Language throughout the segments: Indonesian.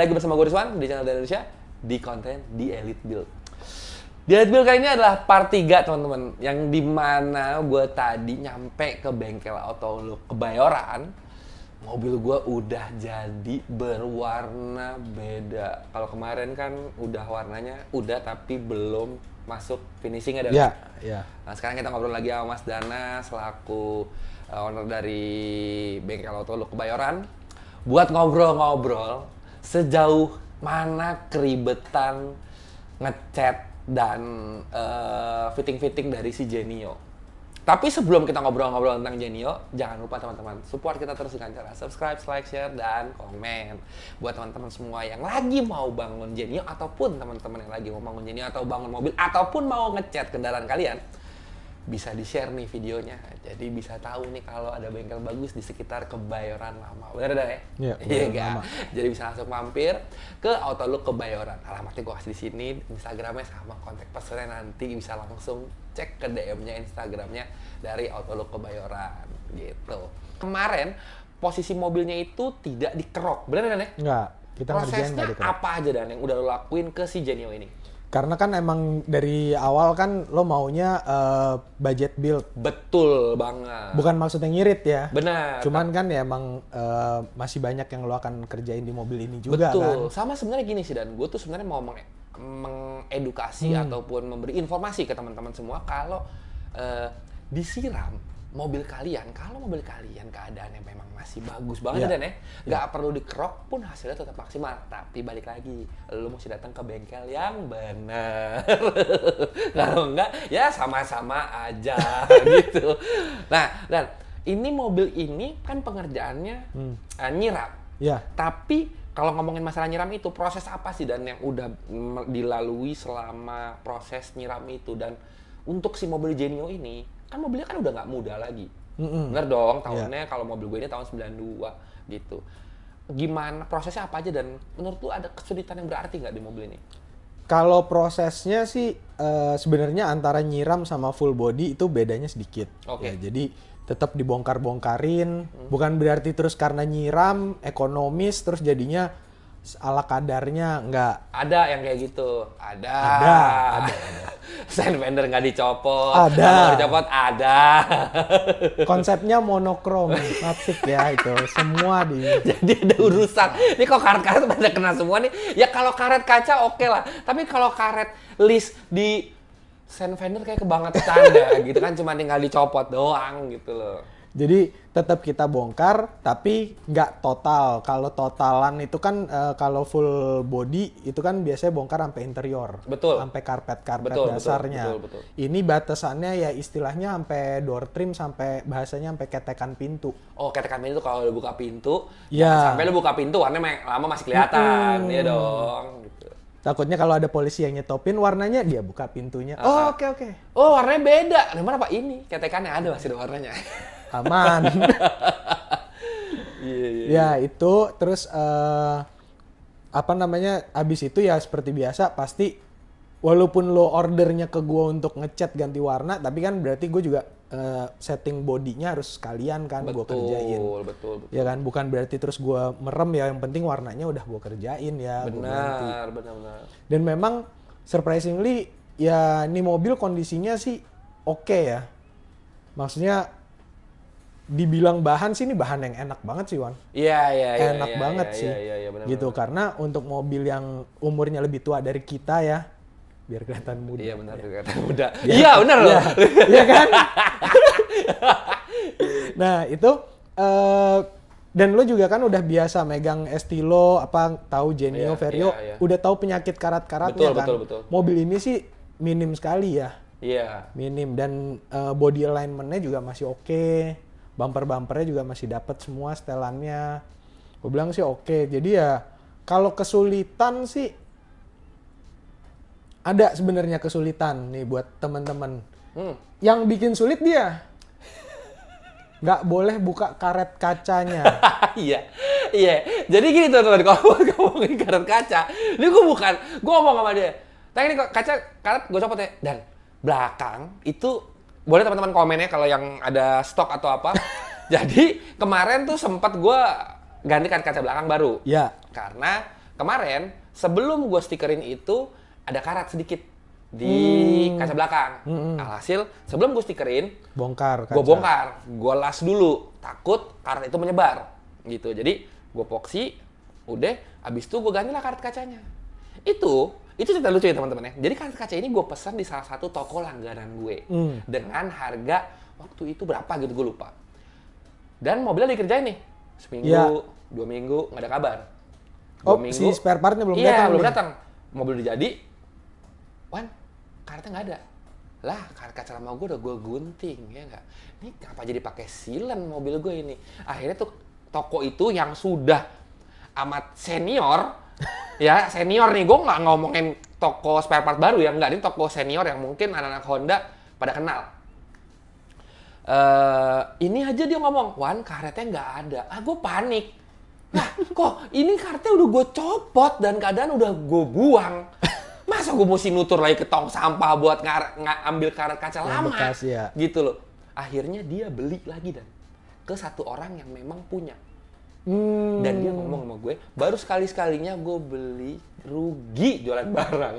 lagi bersama gue Rizwan di channel Dan Indonesia di konten di Elite Build. Di Elite Build kali ini adalah part 3 teman-teman yang dimana gue tadi nyampe ke bengkel auto lo kebayoran mobil gue udah jadi berwarna beda. Kalau kemarin kan udah warnanya udah tapi belum masuk finishing ada. Iya, iya. Ya. Nah, sekarang kita ngobrol lagi sama Mas Dana selaku eh, owner dari bengkel auto lo kebayoran buat ngobrol-ngobrol sejauh mana keribetan ngecat dan fitting eh, fitting-fitting dari si Jenio. Tapi sebelum kita ngobrol-ngobrol tentang Jenio, jangan lupa teman-teman support kita terus dengan cara subscribe, like, share, dan komen. Buat teman-teman semua yang lagi mau bangun Jenio ataupun teman-teman yang lagi mau bangun Jenio atau bangun mobil ataupun mau ngecat kendaraan kalian, bisa di share nih videonya jadi bisa tahu nih kalau ada bengkel bagus di sekitar kebayoran lama bener dah ya iya yeah, iya jadi bisa langsung mampir ke Look kebayoran alamatnya gua kasih di sini instagramnya sama kontak pesannya nanti bisa langsung cek ke DM-nya instagramnya dari Look kebayoran gitu kemarin posisi mobilnya itu tidak dikerok bener dah kan ya nggak kita prosesnya apa aja dan yang udah lo lakuin ke si Genio ini karena kan emang dari awal kan lo maunya uh, budget build. Betul banget. Bukan maksudnya ngirit ya. Benar. Cuman kan ya emang uh, masih banyak yang lo akan kerjain di mobil ini juga Betul. kan. Sama sebenarnya gini sih dan gue tuh sebenarnya mau meng mengedukasi hmm. ataupun memberi informasi ke teman-teman semua kalau uh, disiram mobil kalian, kalau mobil kalian keadaannya memang masih bagus banget yeah. dan ya, iya. nggak yeah. perlu dikerok pun hasilnya tetap maksimal. Tapi balik lagi, lo mesti datang ke bengkel yang benar. kalau enggak ya sama-sama aja gitu. Nah, dan ini mobil ini kan pengerjaannya hmm. uh, nyiram. Yeah. Tapi kalau ngomongin masalah nyiram itu, proses apa sih dan yang udah dilalui selama proses nyiram itu dan untuk si mobil Genio ini kan mobilnya kan udah nggak muda lagi. Mm-hmm. Bener dong, iya. tahunnya yeah. kalau mobil gue ini tahun 92 gitu. Gimana prosesnya apa aja dan menurut lu ada kesulitan yang berarti nggak di mobil ini? Kalau prosesnya sih uh, sebenarnya antara nyiram sama full body itu bedanya sedikit. Oke. Okay. Ya, jadi tetap dibongkar-bongkarin, hmm. bukan berarti terus karena nyiram ekonomis terus jadinya ala kadarnya nggak ada yang kayak gitu ada ada, ada. vendor nggak dicopot ada dicopot ada konsepnya monokrom maksud ya itu semua di jadi ada urusan ini kok karet-karet pada kena semua nih ya kalau karet kaca oke okay lah tapi kalau karet list di sign vendor kayak kebangetan ya gitu kan cuma tinggal dicopot doang gitu loh jadi tetap kita bongkar tapi nggak total. Kalau totalan itu kan e, kalau full body itu kan biasanya bongkar sampai interior. Betul. Sampai karpet-karpet betul, dasarnya. Betul, betul, betul. Ini batasannya ya istilahnya sampai door trim sampai bahasanya sampai ketekan pintu. Oh, ketekan pintu kalau lu buka pintu, ya. sampai lu buka pintu warnanya lama masih kelihatan, hmm. ya dong gitu. Takutnya kalau ada polisi yang nyetopin warnanya dia buka pintunya. Ah, ah. Oh, oke oke. Okay. Oh, warnanya beda. Nah, apa ini? Ketekannya ada masih ada warnanya. aman yeah, iya, yeah, yeah. itu terus uh, apa namanya abis itu ya seperti biasa pasti walaupun lo ordernya ke gue untuk ngecat ganti warna tapi kan berarti gue juga uh, setting bodinya harus sekalian kan gue kerjain betul betul ya kan bukan berarti terus gue merem ya yang penting warnanya udah gue kerjain ya benar benar benar dan memang surprisingly ya ini mobil kondisinya sih oke okay ya maksudnya dibilang bahan sih ini bahan yang enak banget sih Wan. Iya iya iya. Enak ya, banget ya, sih. Iya iya benar. Gitu bener. karena untuk mobil yang umurnya lebih tua dari kita ya biar kelihatan muda. Iya benar ya. kelihatan muda. Iya ya, benar loh. Iya ya kan? nah, itu uh, dan lo juga kan udah biasa megang estilo apa tahu Genio, yeah, Vario, yeah, yeah. udah tahu penyakit karat-karatnya betul, kan. Betul, betul. Mobil ini sih minim sekali ya. Iya. Yeah. Minim dan uh, body alignment-nya juga masih oke. Okay bumper-bumpernya juga masih dapat semua setelannya gue bilang sih oke okay. jadi ya kalau kesulitan sih ada sebenarnya kesulitan nih buat teman-teman hmm. yang bikin sulit dia nggak boleh buka karet kacanya. iya, iya. Jadi gini teman-teman, kalau gue ngomongin karet kaca, ini gue bukan, gue ngomong sama dia, Tapi ini kaca karet gue copot ya, dan belakang itu boleh teman-teman komen ya kalau yang ada stok atau apa. Jadi kemarin tuh sempat gue ganti kaca belakang baru. Ya. Karena kemarin sebelum gue stikerin itu ada karat sedikit di hmm. kaca belakang. Hmm. Alhasil sebelum gue stikerin, bongkar. Gue bongkar, gue las dulu. Takut karat itu menyebar gitu. Jadi gue poksi, udah. Abis itu gue ganti lah karat kacanya. Itu itu cerita lucu ya teman-teman ya. Jadi kaca kaca ini gue pesan di salah satu toko langganan gue hmm. dengan harga waktu itu berapa gitu gue lupa. Dan mobilnya dikerjain nih seminggu, ya. dua minggu nggak ada kabar. Dua oh, minggu, si spare partnya belum iya, datang. belum datang. Mobil udah jadi, Wan, kartu nggak ada lah kaca lama gue udah gue gunting ya nggak ini kenapa jadi pakai silen mobil gue ini akhirnya tuh toko itu yang sudah amat senior ya senior nih, gue nggak ngomongin toko spare part baru ya, nggak, ini toko senior yang mungkin anak-anak Honda pada kenal. Uh, ini aja dia ngomong, Wan karetnya nggak ada. Ah, gue panik. Nah, kok ini karetnya udah gue copot dan keadaan udah gue buang. Masa gue mesti nutur lagi ke tong sampah buat ngar- ngambil karet kaca lama? Bekas, ya. Gitu loh. Akhirnya dia beli lagi dan ke satu orang yang memang punya Hmm. Dan dia ngomong sama gue, baru sekali-sekalinya gue beli rugi jualan barang.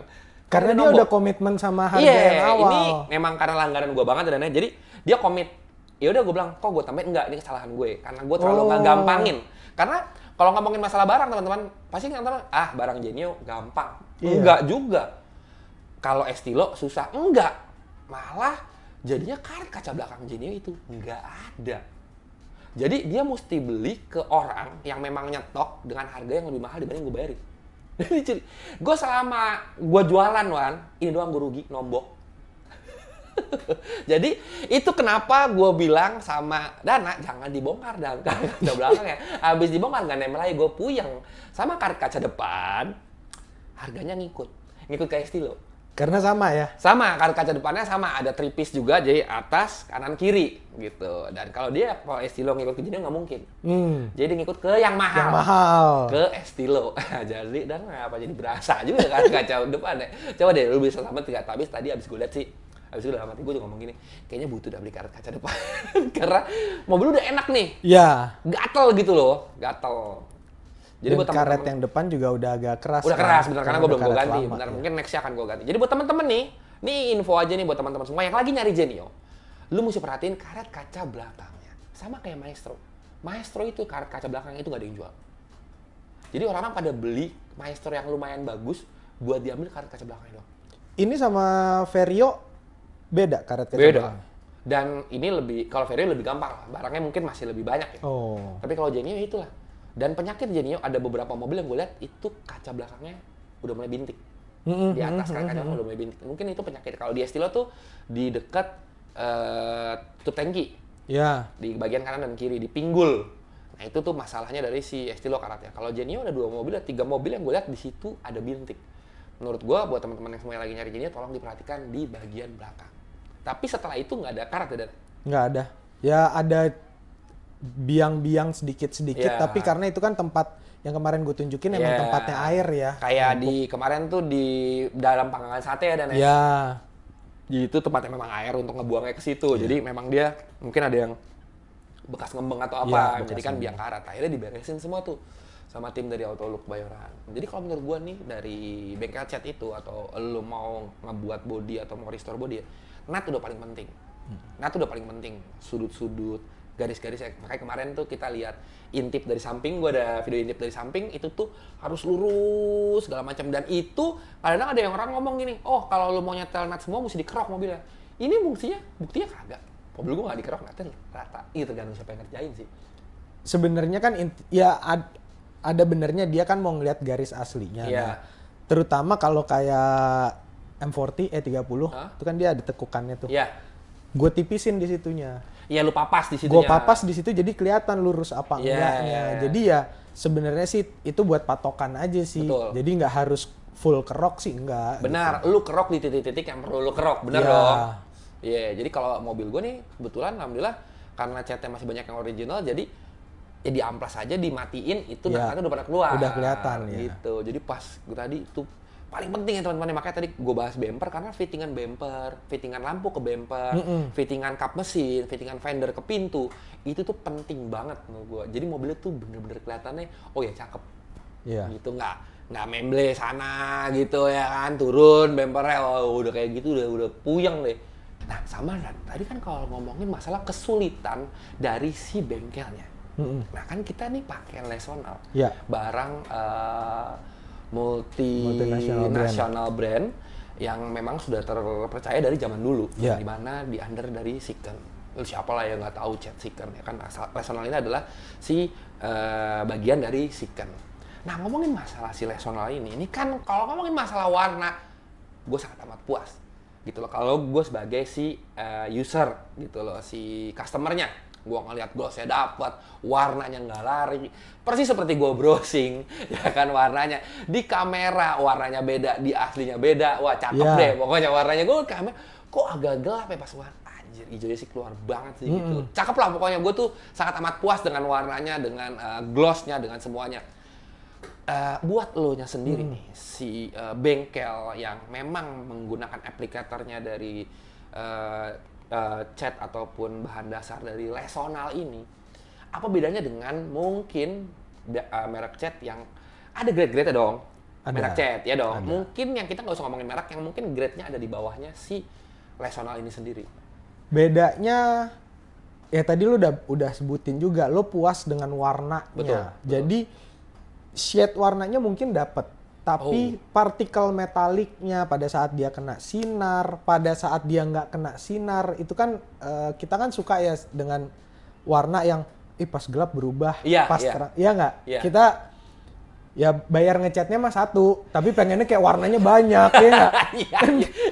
Karena, karena dia nombok. udah komitmen sama harga yeah, yang awal. ini memang karena langganan gue banget dan jadi dia komit. Ya udah gue bilang, kok gue tambahin enggak ini kesalahan gue karena gue terlalu oh. nggak oh. gampangin. Karena kalau ngomongin masalah barang teman-teman, pasti teman-teman ah barang jenio gampang. Yeah. Enggak juga. Kalau estilo susah enggak. Malah jadinya karet kaca belakang jenio itu enggak ada. Jadi dia mesti beli ke orang yang memang nyetok dengan harga yang lebih mahal dibanding gue bayarin. Jadi gue selama gue jualan wan, ini doang gue rugi nombok. Jadi itu kenapa gue bilang sama Dana jangan dibongkar dan kaca belakang ya. Habis dibongkar nggak nempel lagi gue puyeng sama kaca depan harganya ngikut ngikut kayak Estilo karena sama ya? Sama, karena kaca depannya sama. Ada tripis juga, jadi atas, kanan, kiri gitu. Dan kalau dia kalau Estilo ngikut ke Junior nggak mungkin. Hmm. Jadi ngikut ke yang mahal. Yang mahal. Ke Estilo. Nah, jadi dan apa jadi berasa juga kan kaca depannya. Coba deh, lu bisa sama tiga tabis tadi abis gue lihat sih. Abis itu lama hati gue tuh ngomong gini, kayaknya butuh udah beli kaca depan. Karena mobil udah enak nih. Iya. Yeah. Gatel gitu loh, gatel. Jadi Dan buat temen -temen, karet yang depan juga udah agak keras. Udah keras, kan? keras bener karena gue belum gue ganti. bener ya. mungkin nextnya akan gue ganti. Jadi buat temen-temen nih, nih info aja nih buat teman-teman semua yang lagi nyari Genio. Lu mesti perhatiin karet kaca belakangnya. Sama kayak Maestro. Maestro itu karet kaca belakang itu gak ada yang jual. Jadi orang-orang pada beli Maestro yang lumayan bagus buat diambil karet kaca belakangnya doang. Ini sama Vario beda karet kaca beda. belakang dan ini lebih kalau Vario lebih gampang lah. barangnya mungkin masih lebih banyak ya oh. tapi kalau Genio ya itulah dan penyakit jadinya ada beberapa mobil yang gue lihat itu kaca belakangnya udah mulai bintik. Mm-hmm. Di atas kan kaca udah mulai bintik. Mungkin itu penyakit. Kalau di Estilo tuh di dekat uh, eh, tutup tangki. Ya. Di bagian kanan dan kiri di pinggul. Nah itu tuh masalahnya dari si Estilo karatnya. Kalau Genio ada dua mobil, ada tiga mobil yang gue lihat di situ ada bintik. Menurut gue buat teman-teman yang semuanya lagi nyari Genio, tolong diperhatikan di bagian belakang. Tapi setelah itu nggak ada karat ya, Dan? Nggak ada. Ya ada biang-biang sedikit-sedikit yeah. tapi karena itu kan tempat yang kemarin gue tunjukin yeah. emang ya. tempatnya air ya kayak di kemarin tuh di dalam panggangan sate ya dan ya yeah. itu tempatnya memang air untuk ngebuangnya ke situ yeah. jadi memang dia mungkin ada yang bekas ngembeng atau apa yeah, jadi kan biang karat akhirnya diberesin semua tuh sama tim dari auto Look Bayoran jadi kalau menurut gue nih dari bengkel cat itu atau lo mau ngebuat body atau mau restore body nat udah paling penting hmm. nat udah paling penting sudut-sudut garis-garis eh, kayak kemarin tuh kita lihat intip dari samping gue ada video intip dari samping itu tuh harus lurus segala macam dan itu kadang kadang ada yang orang ngomong gini oh kalau lo mau nyetel nat semua mesti dikerok mobilnya ini buktinya buktinya kagak mobil gue gak dikerok nat rata itu iya, tergantung siapa yang ngerjain sih sebenarnya kan ya ad, ada benernya dia kan mau ngeliat garis aslinya yeah. nah, terutama kalau kayak M40 E30 huh? itu kan dia ada tekukannya tuh yeah. gue tipisin di situnya Iya lu papas di situ. Gue papas di situ jadi kelihatan lurus apa yeah. enggaknya. Iya, iya. Jadi ya sebenarnya sih itu buat patokan aja sih. Betul. Jadi nggak harus full kerok sih enggak. Benar, gitu. lu kerok di titik-titik yang perlu lu kerok, benar yeah. dong. Iya, yeah, jadi kalau mobil gue nih kebetulan alhamdulillah karena catnya masih banyak yang original jadi ya amplas aja dimatiin itu yeah. udah pada keluar. Udah kelihatan ya. Gitu. Jadi pas gue tadi itu paling penting ya teman-teman ya. makanya tadi gue bahas bumper karena fittingan bumper, fittingan lampu ke bumper, mm -hmm. fittingan kap mesin, fittingan fender ke pintu itu tuh penting banget menurut gue. Jadi mobilnya tuh bener-bener kelihatannya oh ya cakep, yeah. gitu nggak nggak memble sana gitu ya kan turun bumpernya oh, udah kayak gitu udah udah puyeng deh. Nah sama tadi kan kalau ngomongin masalah kesulitan dari si bengkelnya. Mm -hmm. Nah kan kita nih pakai lesonal, iya. yeah. barang uh, multi multinasional brand. brand yang memang sudah terpercaya dari zaman dulu yeah. Ya. di mana di under dari lu siapa lah yang nggak tahu chat sikken ya kan personal ini adalah si uh, bagian dari sikken nah ngomongin masalah si personal ini ini kan kalau ngomongin masalah warna gue sangat amat puas gitu loh kalau gue sebagai si uh, user gitu loh si customernya gue ngeliat gol saya dapat warnanya nggak lari persis seperti gue browsing ya kan warnanya di kamera warnanya beda di aslinya beda wah cakep yeah. deh pokoknya warnanya gue kamera kok agak gelap ya pas warna anjir hijaunya sih keluar banget sih mm -hmm. gitu cakep lah pokoknya gue tuh sangat amat puas dengan warnanya dengan uh, glossnya dengan semuanya uh, buat lo nya sendiri hmm. nih si uh, bengkel yang memang menggunakan aplikatornya dari uh, uh, chat ataupun bahan dasar dari lesonal ini, apa bedanya dengan mungkin uh, merek chat yang ada grade-grade dong? Ada. Merek chat ya dong. Ada. Mungkin yang kita nggak usah ngomongin merek, yang mungkin grade-nya ada di bawahnya si lesonal ini sendiri. Bedanya ya tadi lu udah udah sebutin juga, lu puas dengan warnanya. Betul. Jadi shade warnanya mungkin dapat tapi oh. partikel metaliknya pada saat dia kena sinar, pada saat dia nggak kena sinar, itu kan uh, kita kan suka ya dengan warna yang ih pas gelap berubah, yeah, pas yeah. terang, ya nggak? Yeah. Kita ya bayar ngecatnya mah satu, tapi pengennya kayak warnanya banyak ya.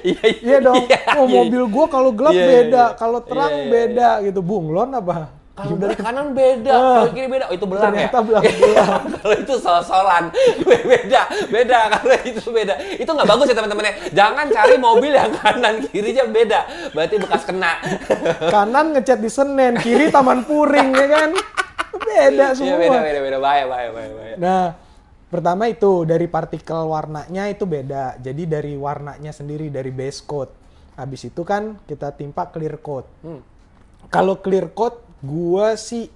Iya iya dong. Iya, oh mobil gue kalau gelap beda, kalau terang beda gitu. Bunglon apa? Kalau dari kan? kanan beda, uh, kalau kiri beda. Oh, itu belang ya? belang. belang. Iya, kalau itu sol-solan. Beda, beda. Karena itu beda. Itu nggak bagus ya teman-teman ya. Jangan cari mobil yang kanan kirinya beda. Berarti bekas kena. kanan ngecat di Senen, kiri Taman Puring ya kan. Beda iya, semua. Iya, beda, beda, beda. Bahaya, bahaya, bahaya, bahaya. Nah, pertama itu dari partikel warnanya itu beda. Jadi dari warnanya sendiri dari base coat. Habis itu kan kita timpa clear coat. Hmm. Kalau clear coat gua sih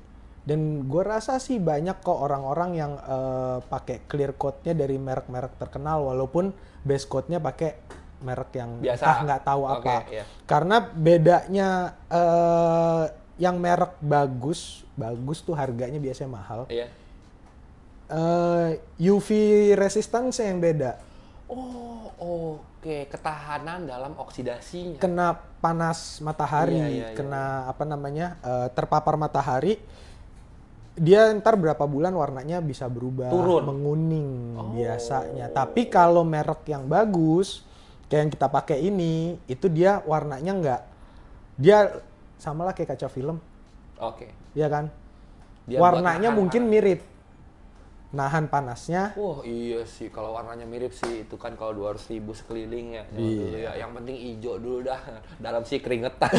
dan gue rasa sih banyak kok orang-orang yang uh, pakai clear coat-nya dari merek-merek terkenal walaupun base coat-nya pakai merek yang biasa ah, nggak tahu okay, apa yeah. karena bedanya uh, yang merek bagus bagus tuh harganya biasanya mahal yeah. Iya. uh, UV resistance yang beda oh oke oh. Oke, ketahanan dalam oksidasinya. Kena panas matahari, iya, iya, iya. iya. apa namanya uh, terpapar matahari, dia ntar berapa bulan warnanya bisa berubah, Turun. menguning oh. biasanya. Tapi kalau merek yang bagus, kayak yang kita pakai ini, itu dia warnanya nggak, dia samalah kayak kaca film. Oke. Iya kan? Dia warnanya mungkin mirip nahan panasnya. Wah oh, iya sih kalau warnanya mirip sih itu kan kalau 200 ribu sekeliling ya. Iya. ya. Yang penting hijau dulu dah. Dalam sih keringetan.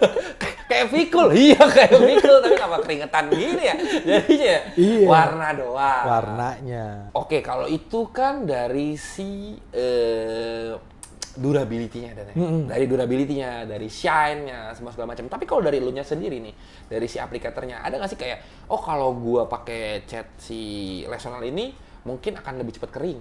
kayak pikul, iya kayak Vikul, tapi kenapa keringetan gini ya? ya, iya. warna doang. Warnanya. Oke kalau itu kan dari si eh, durability-nya dan mm -hmm. dari durability-nya, dari shine-nya, semua segala macam. Tapi kalau dari lu sendiri nih, dari si aplikatornya, ada nggak sih kayak oh kalau gua pakai chat si Lesonal ini mungkin akan lebih cepat kering.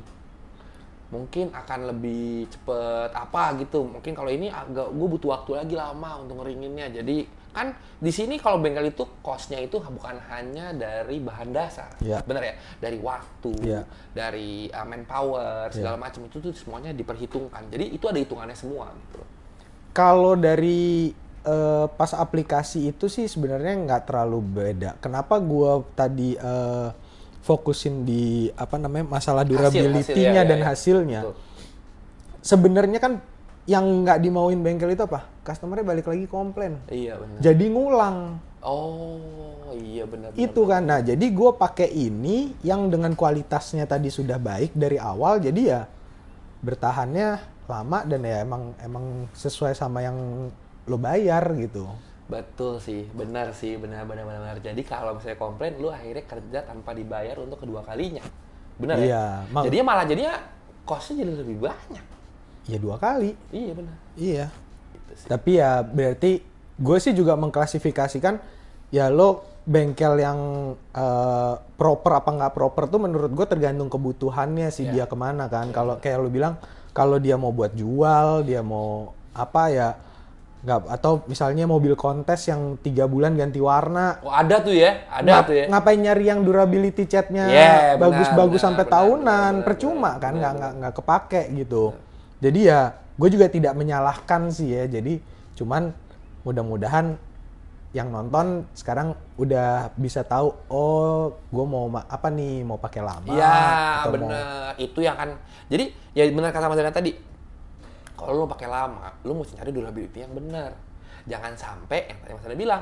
Mungkin akan lebih cepet apa gitu. Mungkin kalau ini agak gua butuh waktu lagi lama untuk ngeringinnya. Jadi kan di sini kalau bengkel itu costnya itu bukan hanya dari bahan dasar yeah. benar ya dari waktu yeah. dari uh, manpower ya. segala yeah. macam itu tuh semuanya diperhitungkan jadi itu ada hitungannya semua gitu kalau dari uh, pas aplikasi itu sih sebenarnya nggak terlalu beda kenapa gua tadi uh, fokusin di apa namanya masalah durability-nya hasil, ya, dan ya. ya. hasilnya Betul. sebenarnya kan yang nggak dimauin bengkel itu apa? Customernya balik lagi komplain. Iya benar. Jadi ngulang. Oh iya benar. Itu bener. kan. Nah jadi gue pakai ini yang dengan kualitasnya tadi sudah baik dari awal. Jadi ya bertahannya lama dan ya emang emang sesuai sama yang lo bayar gitu. Betul sih, benar sih, benar-benar benar. Jadi kalau misalnya komplain, lu akhirnya kerja tanpa dibayar untuk kedua kalinya. Benar ya? iya, ya? Jadi malah jadinya kosnya jadi lebih banyak ya dua kali iya benar iya gitu tapi ya berarti gue sih juga mengklasifikasikan ya lo bengkel yang uh, proper apa nggak proper tuh menurut gue tergantung kebutuhannya sih yeah. dia kemana kan iya, kalau iya. kayak lo bilang kalau dia mau buat jual dia mau apa ya nggak atau misalnya mobil kontes yang tiga bulan ganti warna oh, ada tuh ya ada Ngap, tuh ya ngapain nyari yang durability chatnya yeah, iya, bagus-bagus sampai benar, tahunan benar, percuma benar, kan nggak nggak nggak kepake gitu benar jadi ya gue juga tidak menyalahkan sih ya. Jadi cuman mudah-mudahan yang nonton sekarang udah bisa tahu oh gue mau apa nih mau pakai lama ya bener mau... itu yang kan jadi ya benar kata mas Dana tadi kalau lo pakai lama lo mesti cari durability yang benar jangan sampai yang tadi mas Dana bilang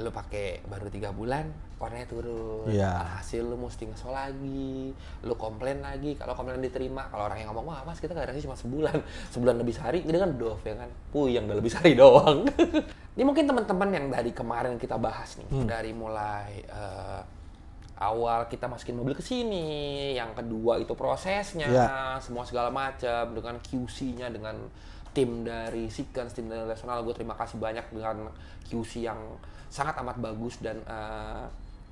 lu pakai baru tiga bulan warnanya turun yeah. hasil lu mesti ngesol lagi lu komplain lagi kalau komplain diterima kalau orang yang ngomong wah mas kita garansi cuma sebulan sebulan lebih sehari ini kan dof ya kan yang udah lebih sehari doang ini mungkin teman-teman yang dari kemarin kita bahas nih hmm. dari mulai uh, awal kita masukin mobil ke sini, yang kedua itu prosesnya, yeah. semua segala macam dengan QC-nya dengan tim dari Sikens, tim dari nasional gue terima kasih banyak dengan QC yang sangat amat bagus dan uh,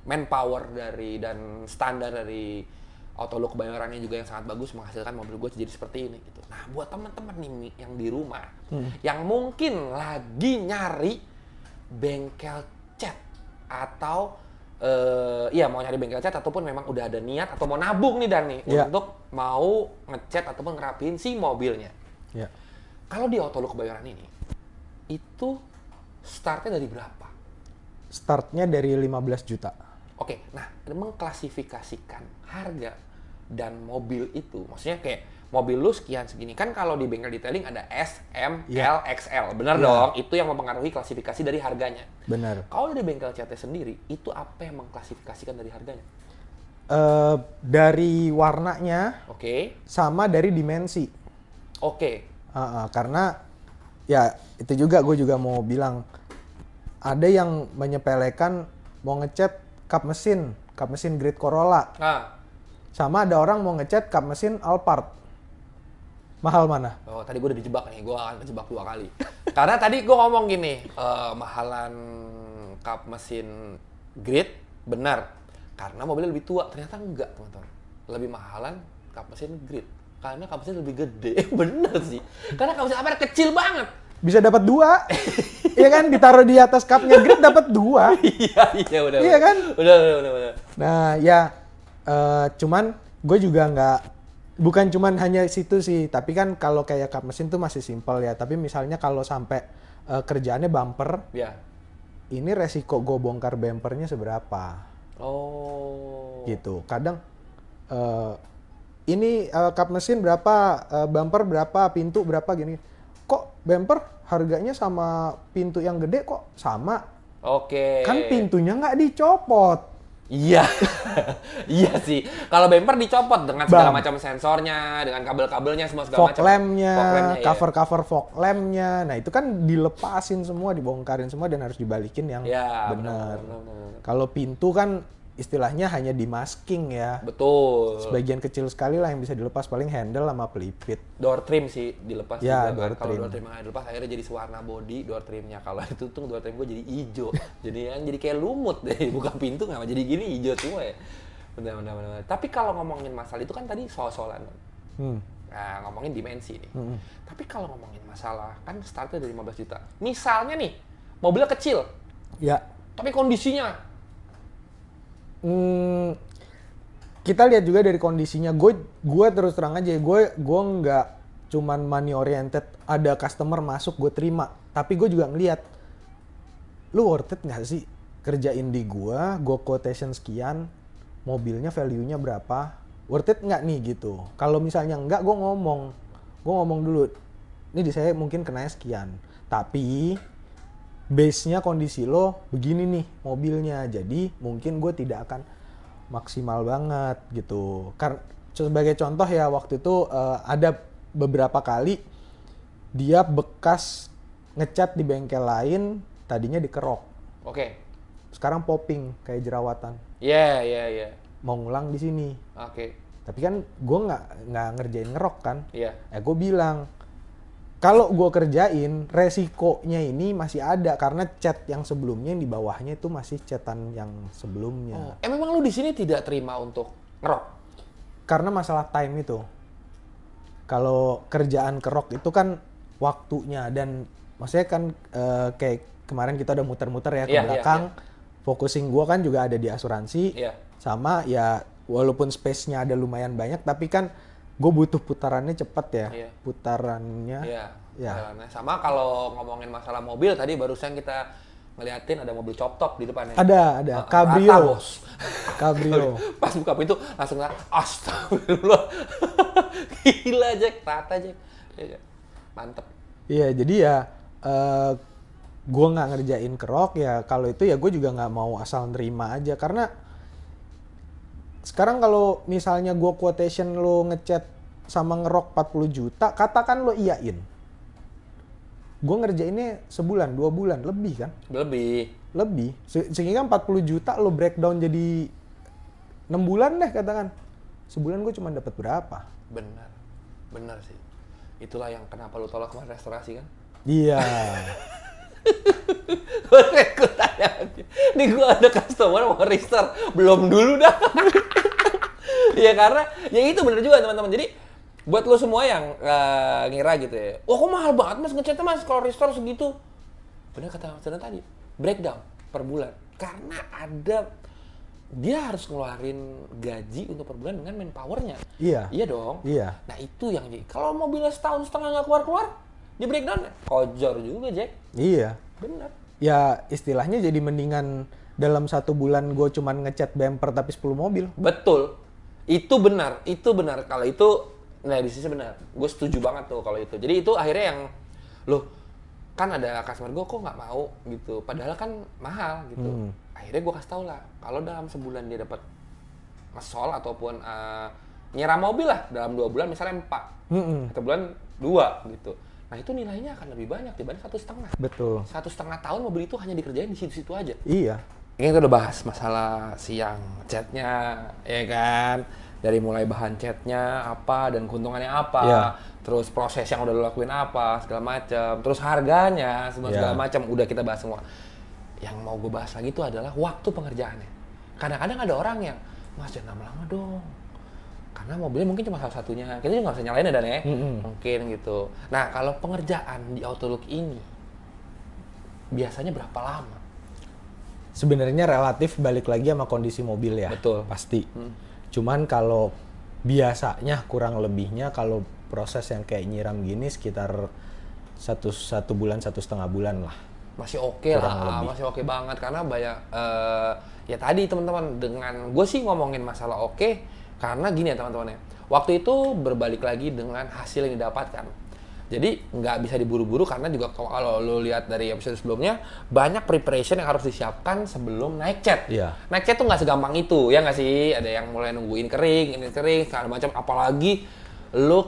manpower dari dan standar dari Autolook kebayorannya juga yang sangat bagus menghasilkan mobil gue jadi seperti ini gitu. Nah buat teman-teman nih yang di rumah hmm. yang mungkin lagi nyari bengkel cat atau uh, iya mau nyari bengkel cat ataupun memang udah ada niat atau mau nabung nih Dani yeah. untuk mau ngecat ataupun ngerapin si mobilnya. Yeah. Kalau di otolog kebayoran ini itu startnya dari berapa? Startnya dari 15 juta. Oke, nah mengklasifikasikan harga dan mobil itu, maksudnya kayak mobil lu sekian segini kan kalau di bengkel detailing ada S, M, yeah. L, XL, Bener yeah. dong? Itu yang mempengaruhi klasifikasi dari harganya. Bener. Kalau di bengkel CT sendiri, itu apa yang mengklasifikasikan dari harganya? Uh, dari warnanya, oke, okay. sama dari dimensi. Oke. Okay. Uh, uh, karena ya itu juga gue juga mau bilang ada yang menyepelekan mau ngecat kap mesin, kap mesin grid Corolla. Ah. Sama ada orang mau ngecat kap mesin Alphard. Mahal mana? Oh, tadi gue udah dijebak nih. Gue akan kejebak dua kali. Karena tadi gue ngomong gini, uh, mahalan kap mesin grid, benar. Karena mobilnya lebih tua. Ternyata enggak, teman-teman. Lebih mahalan kap mesin grid. Karena kap mesin lebih gede. benar sih. Karena kap mesin Alphard kecil banget bisa dapat dua iya kan ditaruh di atas cupnya grid dapat dua iya iya udah iya kan udah udah udah, udah. nah ya uh, cuman gue juga nggak bukan cuman hanya situ sih tapi kan kalau kayak cup mesin tuh masih simpel ya tapi misalnya kalau sampai uh, kerjaannya bumper ya yeah. ini resiko gue bongkar bumpernya seberapa oh gitu kadang uh, ini uh, cup mesin berapa uh, bumper berapa pintu berapa gini kok bumper harganya sama pintu yang gede kok sama. Oke. Okay. Kan pintunya nggak dicopot. Iya, iya sih. Kalau bumper dicopot dengan segala Bang. macam sensornya, dengan kabel-kabelnya semua segala macam. Fog iya. cover-cover iya. fog lampnya. Nah itu kan dilepasin semua, dibongkarin semua dan harus dibalikin yang ya, benar. Kalau pintu kan istilahnya hanya di masking ya. Betul. Sebagian kecil sekali lah yang bisa dilepas paling handle sama pelipit. Door trim sih dilepas ya, juga. Door kan. Kalau door trim yang dilepas akhirnya jadi sewarna body door trimnya. Kalau itu ditutup door trim gue jadi hijau. jadi yang jadi kayak lumut deh. Buka pintu nggak jadi gini hijau semua ya. Benar, benar, benar. Tapi kalau ngomongin masalah itu kan tadi soal-soalan. Hmm. Nah, ngomongin dimensi nih. Hmm. Tapi kalau ngomongin masalah kan startnya dari 15 juta. Misalnya nih, mobilnya kecil. Ya. Tapi kondisinya hmm, kita lihat juga dari kondisinya gue gue terus terang aja gue gue nggak cuman money oriented ada customer masuk gue terima tapi gue juga ngeliat lu worth it nggak sih kerjain di gue gue quotation sekian mobilnya value nya berapa worth it nggak nih gitu kalau misalnya nggak gue ngomong gue ngomong dulu ini di saya mungkin kena sekian tapi base-nya kondisi lo begini nih mobilnya jadi mungkin gue tidak akan maksimal banget gitu karena sebagai contoh ya waktu itu uh, ada beberapa kali dia bekas ngecat di bengkel lain tadinya dikerok oke okay. sekarang popping kayak jerawatan Ya yeah, ya. yeah, iya yeah. Iya. mau ngulang di sini oke okay. tapi kan gue nggak nggak ngerjain ngerok kan iya yeah. eh gue bilang kalau gue kerjain, resikonya ini masih ada karena chat yang sebelumnya yang di bawahnya itu masih chatan yang sebelumnya. Oh. Eh memang lu di sini tidak terima untuk ngerok? Karena masalah time itu. Kalau kerjaan kerok itu kan waktunya dan maksudnya kan uh, kayak kemarin kita udah muter-muter ya ke yeah, iya, belakang. Yeah, yeah. Focusing gue kan juga ada di asuransi, yeah. sama ya walaupun space-nya ada lumayan banyak, tapi kan gue butuh putarannya cepat ya yeah. putarannya iya, ya Iya. sama kalau ngomongin masalah mobil tadi barusan kita ngeliatin ada mobil chop top di depannya ada ada uh, cabrio cabrio pas buka pintu langsung astagfirullah gila Jack rata iya, Jack mantep iya jadi ya uh, eh, gue nggak ngerjain kerok ya kalau itu ya gue juga nggak mau asal nerima aja karena sekarang kalau misalnya gue quotation lo ngechat sama ngerok 40 juta, katakan lo iyain. Gue ngerjainnya sebulan, dua bulan, lebih kan? Lebih. Lebih. Se sehingga 40 juta lo breakdown jadi 6 bulan deh katakan. Sebulan gue cuma dapat berapa? Benar. Benar sih. Itulah yang kenapa lo tolak kemarin restorasi kan? Iya. Gue tanya, nih gue ada customer mau restore, belum dulu dah. Iya karena ya itu bener juga teman-teman. Jadi buat lo semua yang uh, ngira gitu ya. Wah kok mahal banget mas ngecatnya mas kalau restore segitu. Bener kata Mas tadi, breakdown per bulan. Karena ada dia harus ngeluarin gaji untuk per bulan dengan manpowernya. Iya. Iya dong. Iya. Nah itu yang jadi. Kalau mobilnya setahun setengah nggak keluar-keluar, di breakdown, kojor juga Jack. Iya. Bener. Ya istilahnya jadi mendingan dalam satu bulan gue cuman ngecat bumper tapi 10 mobil. Betul itu benar itu benar kalau itu nah di sisi benar gue setuju banget tuh kalau itu jadi itu akhirnya yang loh kan ada customer gue kok nggak mau gitu padahal kan mahal gitu hmm. akhirnya gue kasih tau lah kalau dalam sebulan dia dapat ngesol ataupun uh, eh, nyeram mobil lah dalam dua bulan misalnya empat hmm. satu bulan dua gitu Nah itu nilainya akan lebih banyak dibanding satu setengah. Betul. Satu setengah tahun mobil itu hanya dikerjain di situ-situ aja. Iya ini kita udah bahas masalah siang chatnya ya kan dari mulai bahan chatnya apa dan keuntungannya apa yeah. terus proses yang udah lo lakuin apa segala macam terus harganya segala, yeah. segala macam udah kita bahas semua yang mau gue bahas lagi itu adalah waktu pengerjaannya kadang-kadang ada orang yang mas jangan lama-lama dong karena mobilnya mungkin cuma salah satunya kita juga nggak usah nyalain ya dan ya mm -hmm. mungkin gitu nah kalau pengerjaan di Outlook ini biasanya berapa lama sebenarnya relatif balik lagi sama kondisi mobil ya. Betul. Pasti. Hmm. Cuman kalau biasanya kurang lebihnya kalau proses yang kayak nyiram gini sekitar satu satu bulan satu setengah bulan lah masih oke okay lah lebih. masih oke okay banget karena banyak uh, ya tadi teman-teman dengan gue sih ngomongin masalah oke okay, karena gini ya teman-teman ya waktu itu berbalik lagi dengan hasil yang didapatkan jadi nggak bisa diburu-buru karena juga kalau lo lihat dari episode sebelumnya banyak preparation yang harus disiapkan sebelum naik chat. Yeah. Naik chat tuh nggak segampang itu ya nggak sih? Ada yang mulai nungguin kering, ini kering, segala macam. Apalagi lo uh,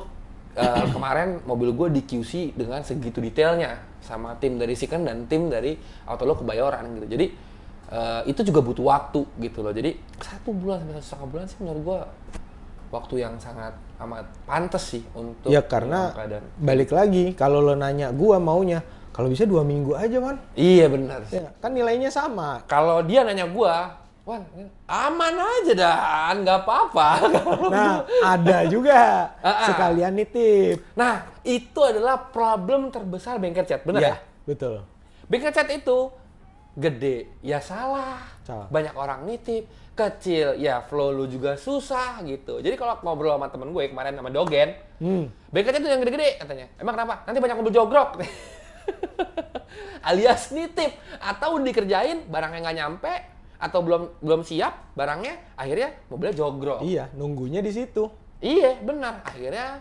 eh, kemarin mobil gue di QC dengan segitu detailnya sama tim dari Siken dan tim dari auto lo kebayoran gitu. Jadi uh, itu juga butuh waktu gitu loh. Jadi satu bulan sampai satu setengah bulan sih menurut gue waktu yang sangat amat pantas sih untuk ya karena balik lagi kalau lo nanya gua maunya kalau bisa dua minggu aja wan iya benar ya, kan nilainya sama kalau dia nanya gua Wan, aman aja dah, nggak apa-apa. Nah, gitu. ada juga ah, ah. sekalian nitip. Nah, itu adalah problem terbesar bengkel cat benar ya? ya? Betul. bengkel cat itu gede, ya salah. salah. Banyak orang nitip kecil ya flow lu juga susah gitu jadi kalau ngobrol sama temen gue kemarin sama Dogen hmm. bengkelnya tuh yang gede-gede katanya emang kenapa nanti banyak mobil jogrok alias nitip atau dikerjain barangnya nggak nyampe atau belum belum siap barangnya akhirnya mobilnya jogrok iya nunggunya di situ iya benar akhirnya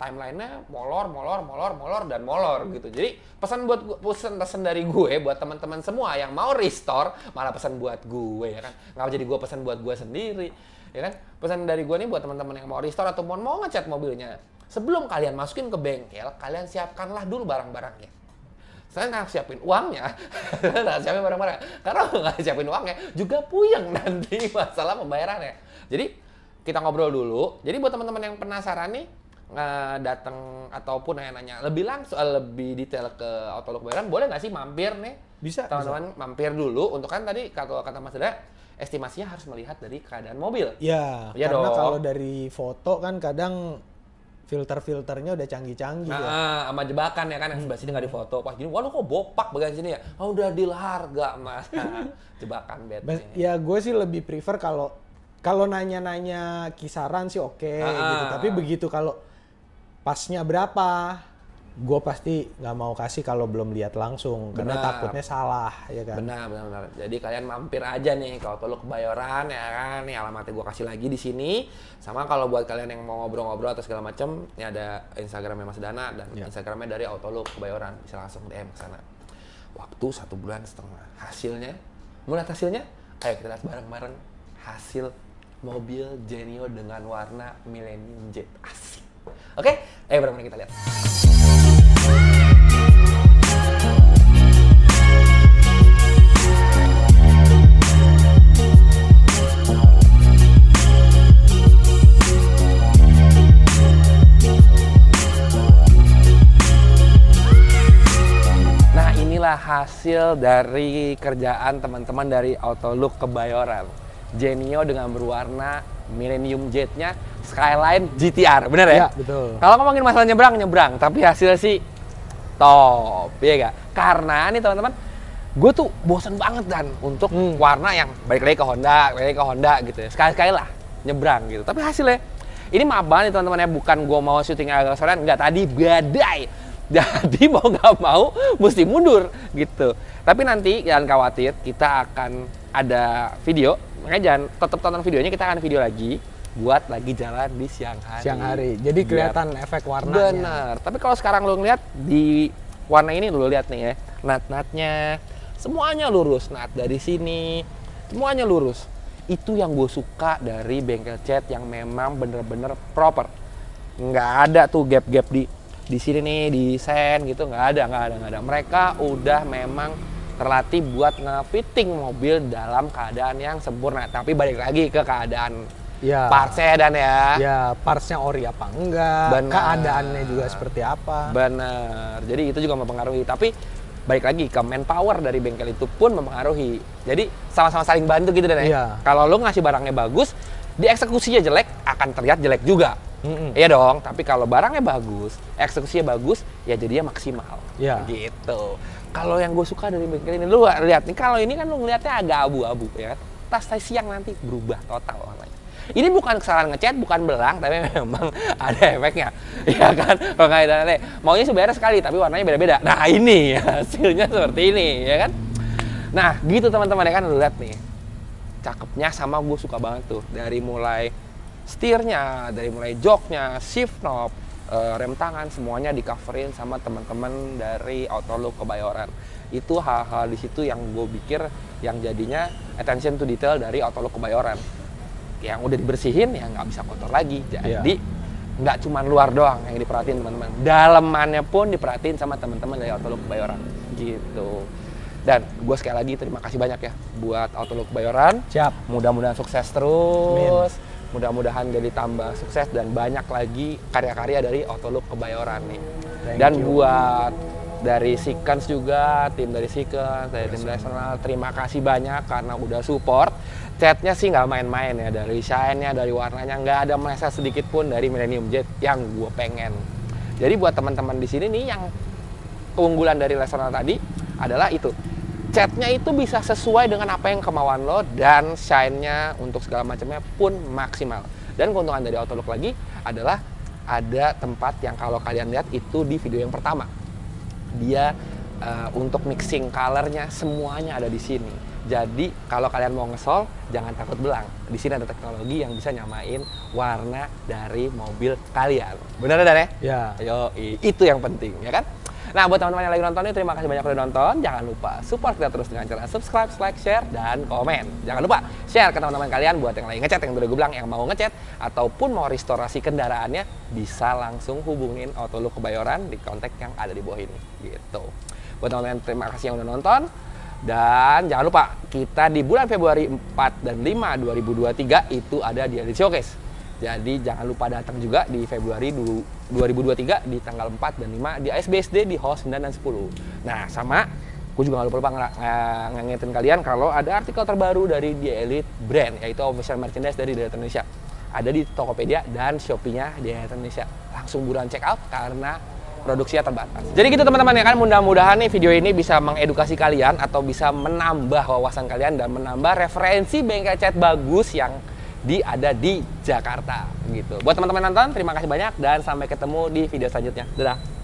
timelinenya molor, molor, molor, molor dan molor gitu. Jadi pesan buat pesan pesan dari gue buat teman-teman semua yang mau restore malah pesan buat gue ya kan. Nggak jadi gue pesan buat gue sendiri ya kan. Pesan dari gue nih buat teman-teman yang mau restore atau mau mau ngecat mobilnya. Sebelum kalian masukin ke bengkel, kalian siapkanlah dulu barang-barangnya. Saya nggak siapin uangnya, nggak siapin barang-barang. Karena nggak siapin uangnya, juga puyeng nanti masalah pembayarannya. Jadi kita ngobrol dulu. Jadi buat teman-teman yang penasaran nih, Eh, datang ataupun nanya-nanya lebih langsung lebih detail ke Outlook Bayron boleh nggak sih mampir nih bisa teman-teman mampir dulu untuk kan tadi kalau kata Mas Dada estimasinya harus melihat dari keadaan mobil ya, ya karena dong. kalau dari foto kan kadang filter-filternya udah canggih-canggih ya. nah, ya. sama jebakan ya kan yang sebelah sini nggak hmm. difoto. Pas gini, wah lu kok bopak bagian sini ya? Oh, udah deal harga, Mas. jebakan bed. Ya gue sih lebih prefer kalau kalau nanya-nanya kisaran sih oke okay, ah, gitu. Tapi ah. begitu kalau pasnya berapa gue pasti nggak mau kasih kalau belum lihat langsung benar. karena takutnya salah ya kan benar benar benar jadi kalian mampir aja nih kalau perlu kebayoran ya kan nih alamatnya gue kasih lagi di sini sama kalau buat kalian yang mau ngobrol-ngobrol atau segala macem, ini ada instagramnya Mas Dana dan ya. instagramnya dari Autolook kebayoran bisa langsung DM ke sana waktu satu bulan setengah hasilnya mulai hasilnya ayo kita lihat bareng-bareng hasil mobil Genio dengan warna Millennium Jet asik Oke, okay? ayo bareng-bareng kita lihat. Nah, inilah hasil dari kerjaan teman-teman dari Autolook Kebayoran. Genio dengan berwarna Millennium Jet-nya Skyline GTR, bener ya? Iya, betul. Kalau ngomongin masalah nyebrang, nyebrang. Tapi hasilnya sih top, ya gak? Karena nih teman-teman, gue tuh bosan banget dan untuk hmm. warna yang balik lagi ke Honda, balik lagi ke Honda gitu ya. Sekali-sekali lah nyebrang gitu. Tapi hasilnya, ini maaf banget nih teman-teman ya, bukan gue mau syuting agak sore, nggak tadi badai. Jadi mau nggak mau mesti mundur gitu. Tapi nanti jangan khawatir, kita akan ada video makanya jangan tetap tonton videonya kita akan video lagi buat lagi jalan di siang hari siang hari jadi kelihatan Biar. efek warna benar tapi kalau sekarang lo ngeliat di warna ini lo lihat nih ya nat-natnya semuanya lurus nat dari sini semuanya lurus itu yang gue suka dari bengkel cat yang memang bener-bener proper nggak ada tuh gap-gap di di sini nih di sen gitu nggak ada nggak ada nggak ada mereka udah memang terlatih buat ngefitting mobil dalam keadaan yang sempurna. Tapi balik lagi ke keadaan ya. partsnya ya, dan ya. Ya, partsnya ori apa enggak, Bener. keadaannya juga seperti apa. Benar. Jadi itu juga mempengaruhi. Tapi balik lagi ke manpower dari bengkel itu pun mempengaruhi. Jadi sama-sama saling bantu gitu dan ya. Iya. Kalau lo ngasih barangnya bagus, di eksekusinya jelek akan terlihat jelek juga. Mm-hmm. Iya dong, tapi kalau barangnya bagus, eksekusinya bagus, ya jadinya maksimal. Yeah. Gitu kalau yang gue suka dari bengkel ini lu lihat nih kalau ini kan lu ngelihatnya agak abu-abu ya kan tas siang nanti berubah total warnanya ini bukan kesalahan ngecat bukan belang tapi memang ada efeknya ya kan makanya maunya sebenarnya sekali tapi warnanya beda-beda nah ini hasilnya seperti ini ya kan nah gitu teman-teman ya kan lu lihat nih cakepnya sama gue suka banget tuh dari mulai setirnya dari mulai joknya shift knob uh, rem tangan semuanya di coverin sama teman-teman dari Outlook Kebayoran itu hal-hal di situ yang gue pikir yang jadinya attention to detail dari Outlook Kebayoran yang udah dibersihin ya nggak bisa kotor lagi jadi yeah. nggak cuman luar doang yang diperhatiin teman-teman Dalamannya pun diperhatiin sama teman-teman dari Outlook Kebayoran gitu dan gue sekali lagi terima kasih banyak ya buat Outlook Bayoran. Siap. Mudah-mudahan sukses terus. Amin Mudah-mudahan jadi tambah sukses dan banyak lagi karya-karya dari Outlook Kebayoran nih. Thank dan you. buat dari Sikens juga, tim dari Sikens, dari yes, tim nasional, terima kasih banyak karena udah support. Chatnya sih nggak main-main ya, dari desainnya, dari warnanya, nggak ada meleset sedikit pun dari Millennium Jet yang gue pengen. Jadi buat teman-teman di sini nih yang keunggulan dari Lesnar tadi adalah itu, catnya itu bisa sesuai dengan apa yang kemauan lo dan shine-nya untuk segala macamnya pun maksimal. Dan keuntungan dari Autolook lagi adalah ada tempat yang kalau kalian lihat itu di video yang pertama. Dia uh, untuk mixing colornya semuanya ada di sini. Jadi kalau kalian mau ngesol jangan takut belang. Di sini ada teknologi yang bisa nyamain warna dari mobil kalian. Benar ada ya, ya? Ya. Yo, itu yang penting ya kan? Nah, buat teman-teman yang lagi nonton ini, terima kasih banyak sudah nonton. Jangan lupa support kita terus dengan cara subscribe, like, share, dan komen. Jangan lupa share ke teman-teman kalian buat yang lagi ngecat, yang udah gue bilang, yang mau ngechat, ataupun mau restorasi kendaraannya, bisa langsung hubungin Auto Lu Kebayoran di kontak yang ada di bawah ini. Gitu. Buat teman-teman, terima kasih yang udah nonton. Dan jangan lupa, kita di bulan Februari 4 dan 5 2023 itu ada di Edit Showcase. Jadi jangan lupa datang juga di Februari dulu 2023 di tanggal 4 dan 5 di ASBSD di Hall 9 dan 10. Nah, sama gue juga gak lupa, lupa ngingetin kalian kalau ada artikel terbaru dari The Elite Brand yaitu official merchandise dari Diet Indonesia ada di Tokopedia dan Shopee-nya Diet Indonesia langsung buruan check out karena produksinya terbatas. Jadi gitu teman-teman ya kan mudah-mudahan nih video ini bisa mengedukasi kalian atau bisa menambah wawasan kalian dan menambah referensi bengkel cat bagus yang di ada di Jakarta gitu. Buat teman-teman nonton, terima kasih banyak dan sampai ketemu di video selanjutnya. Dadah.